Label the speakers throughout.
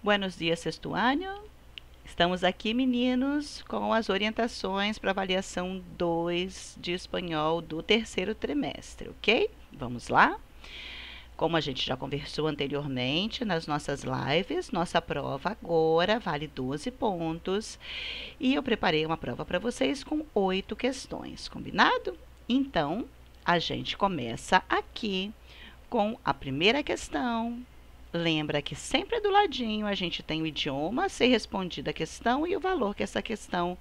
Speaker 1: Buenos dias, sexto ano. Estamos aqui, meninos, com as orientações para avaliação 2 de espanhol do terceiro trimestre, ok? Vamos lá? Como a gente já conversou anteriormente nas nossas lives, nossa prova agora vale 12 pontos e eu preparei uma prova para vocês com oito questões, combinado? Então, a gente começa aqui com a primeira questão, Lembra que sempre do ladinho a gente tem o idioma a ser respondida a questão e o valor que essa questão,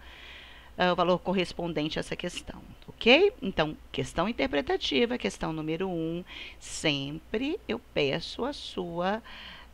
Speaker 1: uh, o valor correspondente a essa questão, ok? Então, questão interpretativa, questão número um, sempre eu peço a sua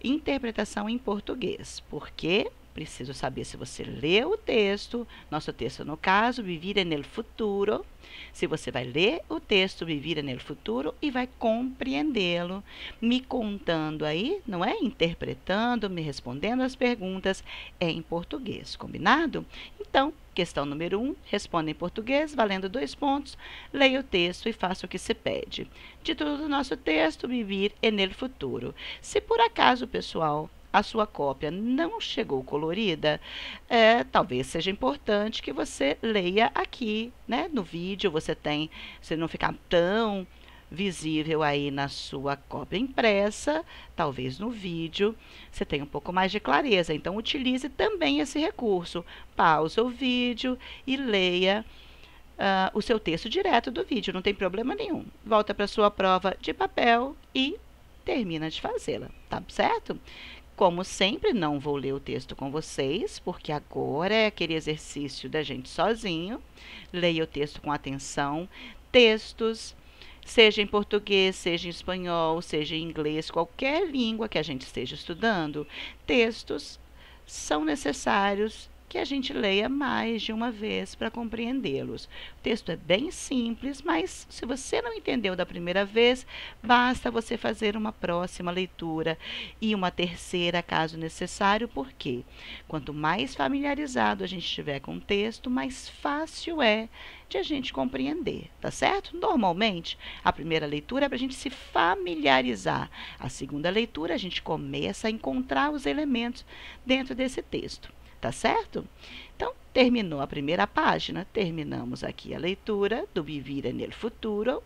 Speaker 1: interpretação em português, porque Preciso saber se você leu o texto, nosso texto no caso, Vivir no Futuro. Se você vai ler o texto Vivir no Futuro e vai compreendê-lo, me contando aí, não é? Interpretando, me respondendo as perguntas é em português, combinado? Então, Questão número 1, um, responda em português, valendo dois pontos. Leia o texto e faça o que se pede. Título do nosso texto: Vivir é no futuro. Se por acaso, pessoal, a sua cópia não chegou colorida, é, talvez seja importante que você leia aqui, né? No vídeo você tem, se não ficar tão visível aí na sua cópia impressa, talvez no vídeo, você tenha um pouco mais de clareza. Então, utilize também esse recurso. Pausa o vídeo e leia uh, o seu texto direto do vídeo, não tem problema nenhum. Volta para a sua prova de papel e termina de fazê-la, tá certo? Como sempre, não vou ler o texto com vocês, porque agora é aquele exercício da gente sozinho. Leia o texto com atenção. Textos, seja em português, seja em espanhol, seja em inglês, qualquer língua que a gente esteja estudando, textos são necessários que a gente leia mais de uma vez para compreendê-los. O texto é bem simples, mas se você não entendeu da primeira vez, basta você fazer uma próxima leitura e uma terceira, caso necessário, porque quanto mais familiarizado a gente estiver com o texto, mais fácil é de a gente compreender, tá certo? Normalmente, a primeira leitura é para a gente se familiarizar. A segunda leitura, a gente começa a encontrar os elementos dentro desse texto tá certo? Então, terminou a primeira página, terminamos aqui a leitura do Vivir é no Futuro.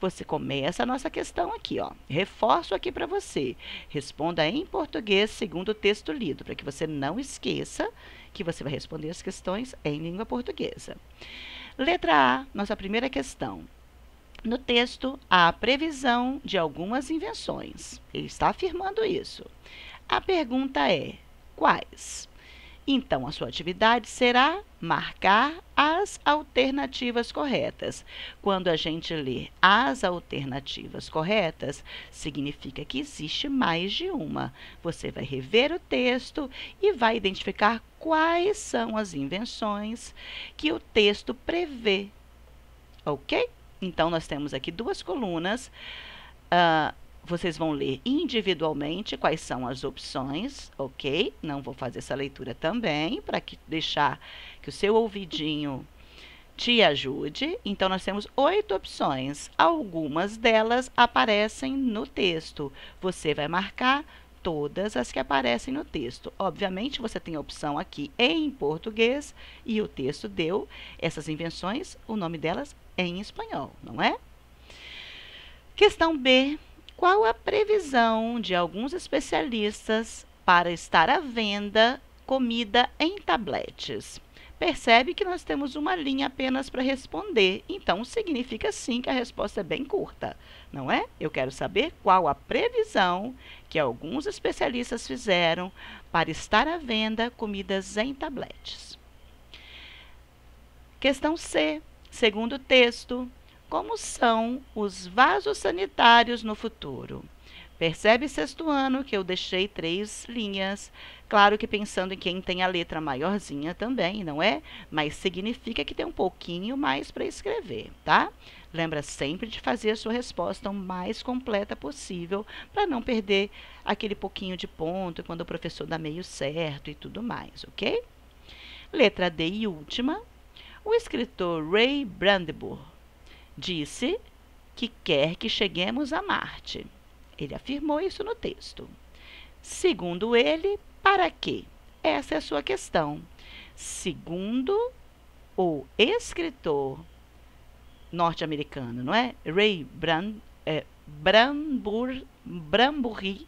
Speaker 1: Você começa a nossa questão aqui, ó. Reforço aqui para você. Responda em português segundo o texto lido, para que você não esqueça que você vai responder as questões em língua portuguesa. Letra A, nossa primeira questão. No texto, há a previsão de algumas invenções. Ele está afirmando isso. A pergunta é: quais? Então, a sua atividade será marcar as alternativas corretas. Quando a gente lê as alternativas corretas, significa que existe mais de uma. Você vai rever o texto e vai identificar quais são as invenções que o texto prevê. Ok? Então, nós temos aqui duas colunas. Uh, vocês vão ler individualmente quais são as opções, ok? Não vou fazer essa leitura também, para que deixar que o seu ouvidinho te ajude. Então, nós temos oito opções. Algumas delas aparecem no texto. Você vai marcar todas as que aparecem no texto. Obviamente, você tem a opção aqui em português e o texto deu essas invenções, o nome delas é em espanhol, não é? Questão B qual a previsão de alguns especialistas para estar à venda comida em tabletes. Percebe que nós temos uma linha apenas para responder, então significa sim que a resposta é bem curta, não é? Eu quero saber qual a previsão que alguns especialistas fizeram para estar à venda comidas em tabletes. Questão C, segundo texto, como são os vasos sanitários no futuro. Percebe sexto ano que eu deixei três linhas. Claro que pensando em quem tem a letra maiorzinha também, não é? Mas significa que tem um pouquinho mais para escrever, tá? Lembra sempre de fazer a sua resposta o mais completa possível para não perder aquele pouquinho de ponto quando o professor dá meio certo e tudo mais, ok? Letra D e última. O escritor Ray Brandenburg disse que quer que cheguemos a Marte. Ele afirmou isso no texto. Segundo ele, para quê? Essa é a sua questão. Segundo o escritor norte-americano, não é? Ray Bramburri, é, Brambur,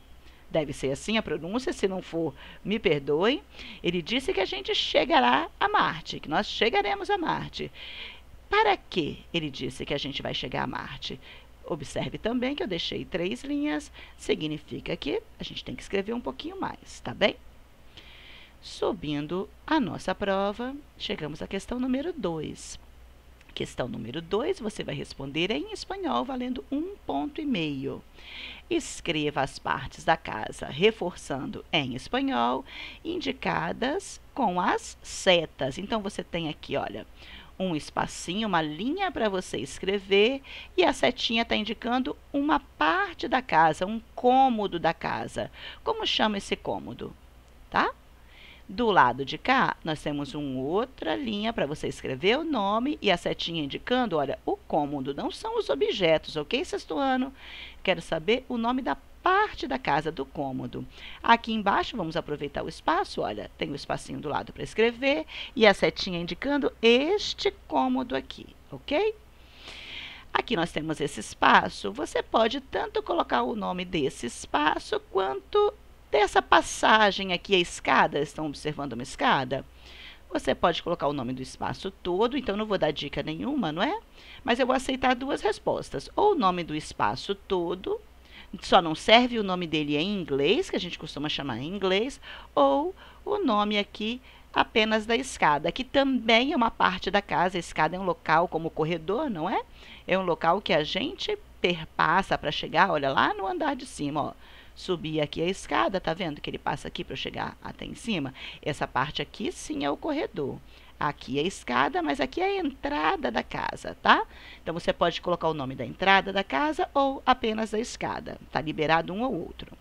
Speaker 1: deve ser assim a pronúncia, se não for, me perdoem. Ele disse que a gente chegará a Marte, que nós chegaremos a Marte. Para que ele disse que a gente vai chegar a Marte? Observe também que eu deixei três linhas, significa que a gente tem que escrever um pouquinho mais, tá bem? Subindo a nossa prova, chegamos à questão número 2. Questão número 2, você vai responder em espanhol, valendo um ponto e meio. Escreva as partes da casa, reforçando em espanhol, indicadas com as setas. Então, você tem aqui, olha, um espacinho, uma linha para você escrever e a setinha está indicando uma parte da casa, um cômodo da casa. Como chama esse cômodo? Tá? Do lado de cá, nós temos uma outra linha para você escrever o nome e a setinha indicando, olha, o cômodo, não são os objetos, ok, sexto ano? Quero saber o nome da parte da casa do cômodo. Aqui embaixo, vamos aproveitar o espaço, olha, tem o um espacinho do lado para escrever e a setinha indicando este cômodo aqui, ok? Aqui nós temos esse espaço, você pode tanto colocar o nome desse espaço quanto dessa passagem aqui, a escada, estão observando uma escada? Você pode colocar o nome do espaço todo, então não vou dar dica nenhuma, não é? Mas eu vou aceitar duas respostas, ou o nome do espaço todo, só não serve o nome dele em inglês, que a gente costuma chamar em inglês, ou o nome aqui apenas da escada, que também é uma parte da casa. A escada é um local como o corredor, não é? É um local que a gente perpassa para chegar, olha lá no andar de cima, ó. Subir aqui a escada, tá vendo que ele passa aqui para chegar até em cima? Essa parte aqui sim é o corredor. Aqui é a escada, mas aqui é a entrada da casa, tá? Então você pode colocar o nome da entrada da casa ou apenas da escada. Tá liberado um ou outro.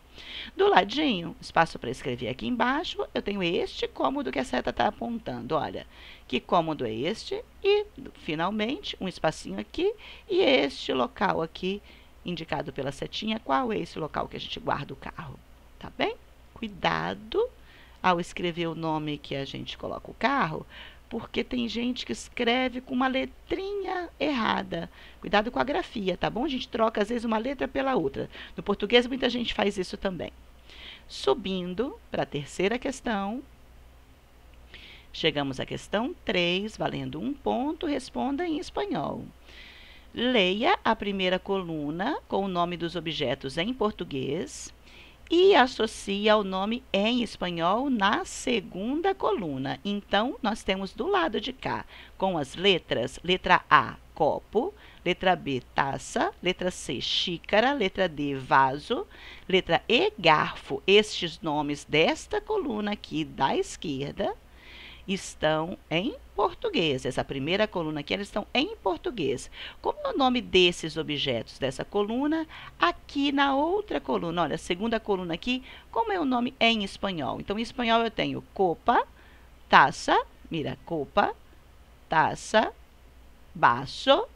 Speaker 1: Do ladinho, espaço para escrever aqui embaixo, eu tenho este cômodo que a seta está apontando. Olha, que cômodo é este? E, finalmente, um espacinho aqui e este local aqui, indicado pela setinha, qual é esse local que a gente guarda o carro? Tá bem? Cuidado ao escrever o nome que a gente coloca o carro, porque tem gente que escreve com uma letrinha errada. Cuidado com a grafia, tá bom? A gente troca às vezes uma letra pela outra. No português, muita gente faz isso também. Subindo para a terceira questão. Chegamos à questão 3, valendo um ponto, responda em espanhol. Leia a primeira coluna com o nome dos objetos em português e associa o nome em espanhol na segunda coluna. Então, nós temos do lado de cá, com as letras, letra A, copo, letra B, taça, letra C, xícara, letra D, vaso, letra E, garfo. Estes nomes desta coluna aqui da esquerda estão em português. Essa primeira coluna aqui, eles estão em português. Como é o nome desses objetos dessa coluna? Aqui na outra coluna, olha, segunda coluna aqui, como é o nome em espanhol? Então, em espanhol eu tenho copa, taça, mira, copa, taça, baço,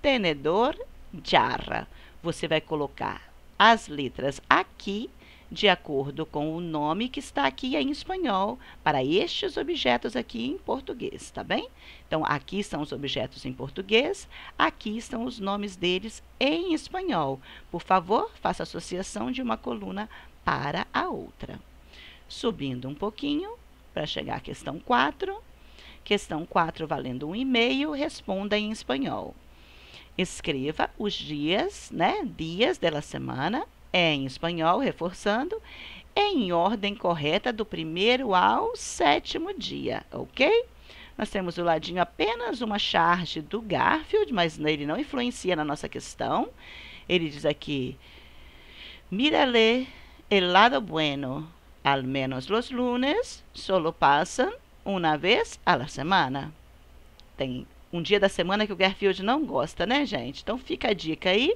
Speaker 1: tenedor, jarra. Você vai colocar as letras aqui de acordo com o nome que está aqui em espanhol, para estes objetos aqui em português, tá bem? Então, aqui são os objetos em português, aqui estão os nomes deles em espanhol. Por favor, faça associação de uma coluna para a outra. Subindo um pouquinho, para chegar à questão 4. Questão 4, valendo um e-mail, responda em espanhol. Escreva os dias, né? Dias da semana é em espanhol, reforçando, em ordem correta do primeiro ao sétimo dia, ok? Nós temos do ladinho apenas uma charge do Garfield, mas ele não influencia na nossa questão. Ele diz aqui: Mírale el lado bueno, al menos los lunes solo pasan una vez a la semana. Tem um dia da semana que o Garfield não gosta, né, gente? Então fica a dica aí.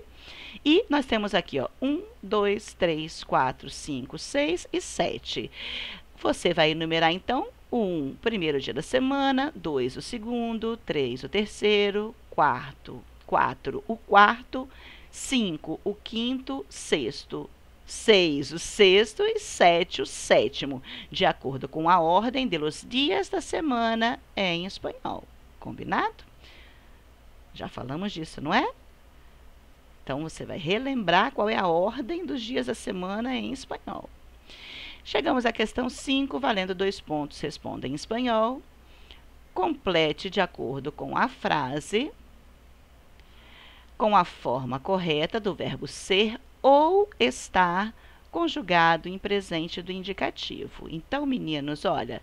Speaker 1: E nós temos aqui, ó, 1, 2, 3, 4, 5, 6 e 7. Você vai enumerar então um, 1, primeiro dia da semana, 2, o segundo, 3, o terceiro, 4, 4, o quarto, 5, o quinto, sexto, 6, o sexto e 7, o sétimo, de acordo com a ordem de los dias da semana em espanhol. Combinado? Já falamos disso, não é? Então você vai relembrar qual é a ordem dos dias da semana em espanhol. Chegamos à questão 5, valendo dois pontos. Responda em espanhol. Complete de acordo com a frase, com a forma correta do verbo ser ou estar conjugado em presente do indicativo. Então, meninos, olha,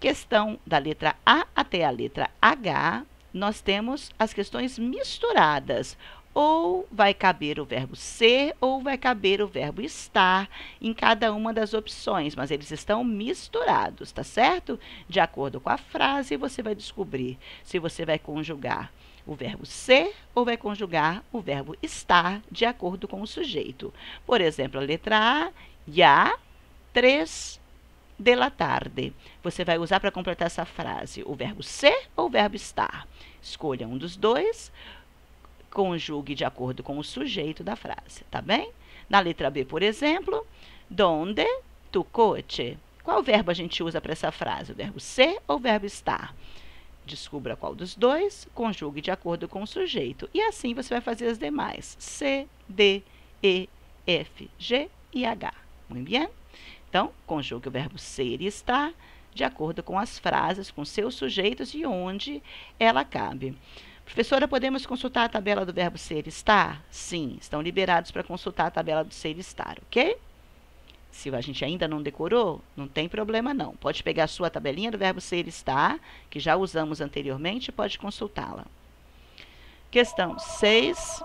Speaker 1: Questão da letra A até a letra H, nós temos as questões misturadas. Ou vai caber o verbo ser ou vai caber o verbo estar em cada uma das opções, mas eles estão misturados, tá certo? De acordo com a frase, você vai descobrir se você vai conjugar o verbo ser ou vai conjugar o verbo estar de acordo com o sujeito. Por exemplo, a letra A, já, três de la tarde. Você vai usar para completar essa frase o verbo ser ou o verbo estar. Escolha um dos dois, conjugue de acordo com o sujeito da frase, tá bem? Na letra B, por exemplo, donde tu coche. Qual verbo a gente usa para essa frase? O verbo ser ou o verbo estar? Descubra qual dos dois, conjugue de acordo com o sujeito. E assim você vai fazer as demais. C, D, E, F, G e H. Muito bem? Então, conjugue o verbo ser e estar de acordo com as frases, com seus sujeitos e onde ela cabe. Professora, podemos consultar a tabela do verbo ser e estar? Sim, estão liberados para consultar a tabela do ser e estar, ok? Se a gente ainda não decorou, não tem problema não. Pode pegar a sua tabelinha do verbo ser e estar, que já usamos anteriormente, e pode consultá-la. Questão 6.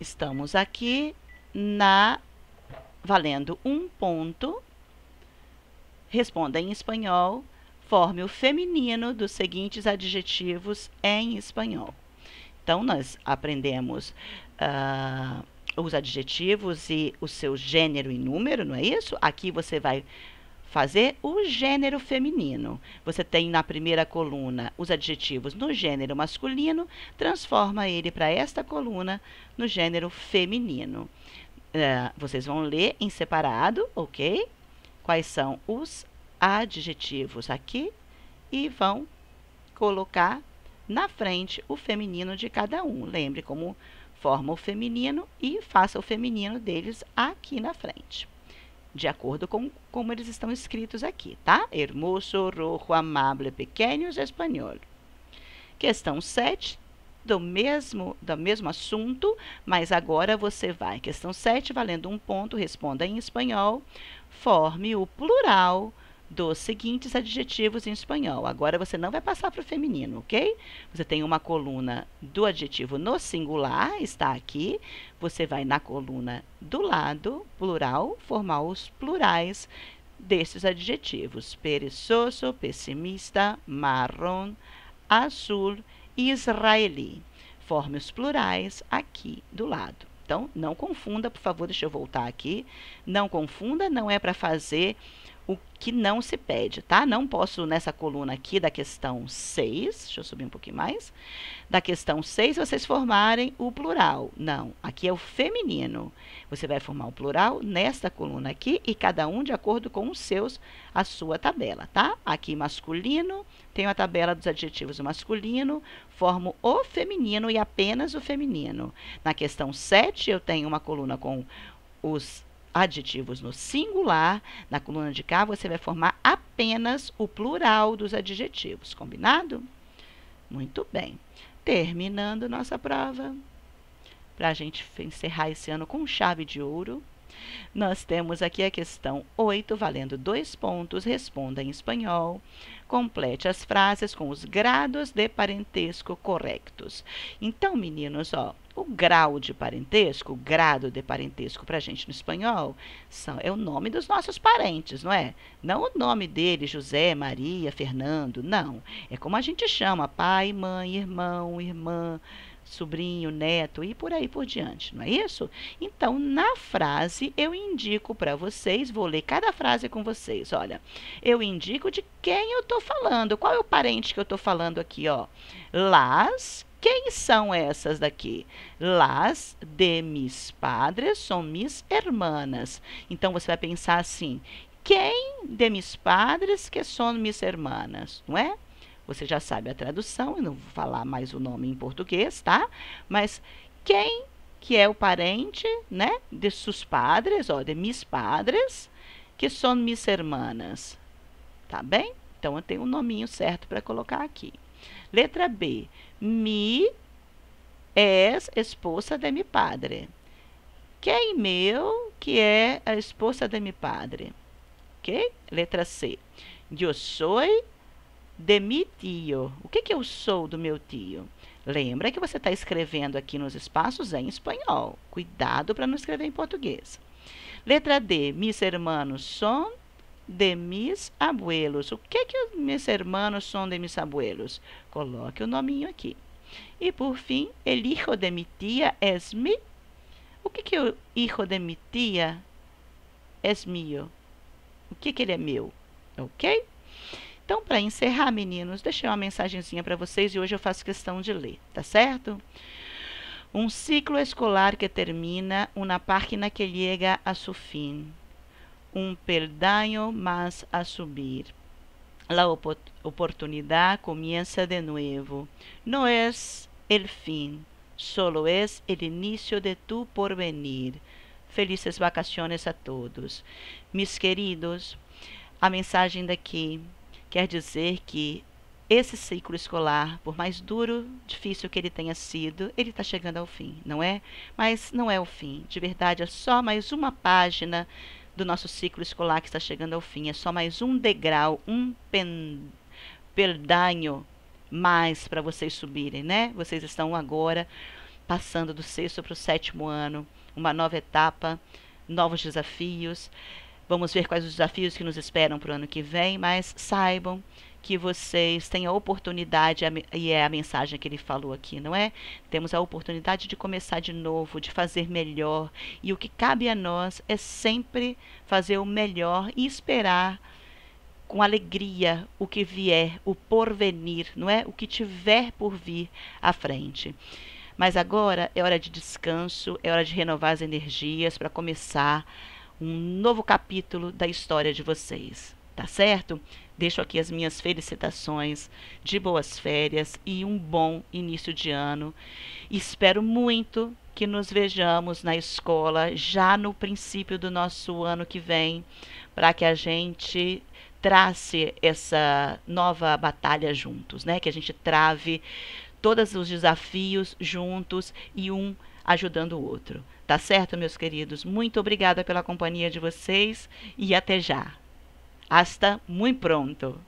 Speaker 1: Estamos aqui na valendo um ponto. Responda em espanhol. Forme o feminino dos seguintes adjetivos em espanhol. Então, nós aprendemos uh, os adjetivos e o seu gênero e número, não é isso? Aqui você vai fazer o gênero feminino. Você tem na primeira coluna os adjetivos no gênero masculino, transforma ele para esta coluna no gênero feminino uh, vocês vão ler em separado, ok? Quais são os adjetivos aqui e vão colocar na frente o feminino de cada um. Lembre como forma o feminino e faça o feminino deles aqui na frente. De acordo com como eles estão escritos aqui, tá? Hermoso, rojo, amable, pequenos, espanhol. Questão 7 do mesmo, do mesmo assunto, mas agora você vai. Questão 7, valendo um ponto, responda em espanhol. Forme o plural dos seguintes adjetivos em espanhol. Agora você não vai passar para o feminino, ok? Você tem uma coluna do adjetivo no singular, está aqui. Você vai na coluna do lado, plural, formar os plurais desses adjetivos: perezoso, pessimista, marrom, azul israeli. Forme os plurais aqui do lado. Então, não confunda, por favor, deixa eu voltar aqui. Não confunda, não é para fazer o que não se pede, tá? Não posso nessa coluna aqui da questão 6, deixa eu subir um pouquinho mais, da questão 6 vocês formarem o plural. Não, aqui é o feminino. Você vai formar o plural nesta coluna aqui e cada um de acordo com os seus, a sua tabela, tá? Aqui masculino, tenho a tabela dos adjetivos masculino, formo o feminino e apenas o feminino. Na questão 7 eu tenho uma coluna com os adjetivos no singular, na coluna de cá você vai formar apenas o plural dos adjetivos, combinado? Muito bem. Terminando nossa prova, para a gente encerrar esse ano com chave de ouro. Nós temos aqui a questão 8, valendo dois pontos, responda em espanhol. Complete as frases com os grados de parentesco corretos. Então, meninos, ó, o grau de parentesco, o grado de parentesco para a gente no espanhol, são, é o nome dos nossos parentes, não é? Não o nome dele, José, Maria, Fernando, não. É como a gente chama pai, mãe, irmão, irmã, sobrinho, neto e por aí por diante, não é isso? Então, na frase, eu indico para vocês, vou ler cada frase com vocês, olha. Eu indico de quem eu estou falando, qual é o parente que eu estou falando aqui, ó. Las, quem são essas daqui? Las de mis padres são mis hermanas. Então, você vai pensar assim, quem de mis padres que são mis hermanas, não é? Você já sabe a tradução, eu não vou falar mais o nome em português, tá? Mas quem que é o parente, né, de seus padres, ou de mis padres, que são mis hermanas, tá bem? Então, eu tenho o um nominho certo para colocar aqui. Letra B. Mi es esposa de mi padre. Quem meu que é a esposa de mi padre? Ok? Letra C. Eu sou de mi tio. O que, que eu sou do meu tio? Lembra que você está escrevendo aqui nos espaços em espanhol. Cuidado para não escrever em português. Letra D. Mis hermanos son de mis abuelos. O que que mis hermanos son de mis abuelos? Coloque o nominho aqui. E por fim, el hijo de mi tia es mi. O que que o hijo de mi tia es mio? O que que ele é meu? Ok? Então, para encerrar, meninos, deixei uma mensagenzinha para vocês e hoje eu faço questão de ler, tá certo? Um ciclo escolar que termina, uma página que chega a seu fim, um peldaño mais a subir. La op oportunidade começa de novo. Não é o fim, solo é o início de tu porvenir. Felizes vacaciones a todos. Mis queridos, a mensagem daqui Quer dizer que esse ciclo escolar, por mais duro, difícil que ele tenha sido, ele está chegando ao fim, não é? Mas não é o fim. De verdade, é só mais uma página do nosso ciclo escolar que está chegando ao fim. É só mais um degrau, um pen... perdanho mais para vocês subirem, né? Vocês estão agora passando do sexto para o sétimo ano, uma nova etapa, novos desafios. Vamos ver quais os desafios que nos esperam para o ano que vem, mas saibam que vocês têm a oportunidade, e é a mensagem que ele falou aqui, não é? Temos a oportunidade de começar de novo, de fazer melhor, e o que cabe a nós é sempre fazer o melhor e esperar com alegria o que vier, o porvenir, não é? O que tiver por vir à frente. Mas agora é hora de descanso, é hora de renovar as energias para começar um novo capítulo da história de vocês, tá certo? Deixo aqui as minhas felicitações, de boas férias e um bom início de ano. Espero muito que nos vejamos na escola já no princípio do nosso ano que vem, para que a gente trace essa nova batalha juntos, né? Que a gente trave todos os desafios juntos e um ajudando o outro. Tá certo, meus queridos? Muito obrigada pela companhia de vocês e até já. Hasta muito pronto.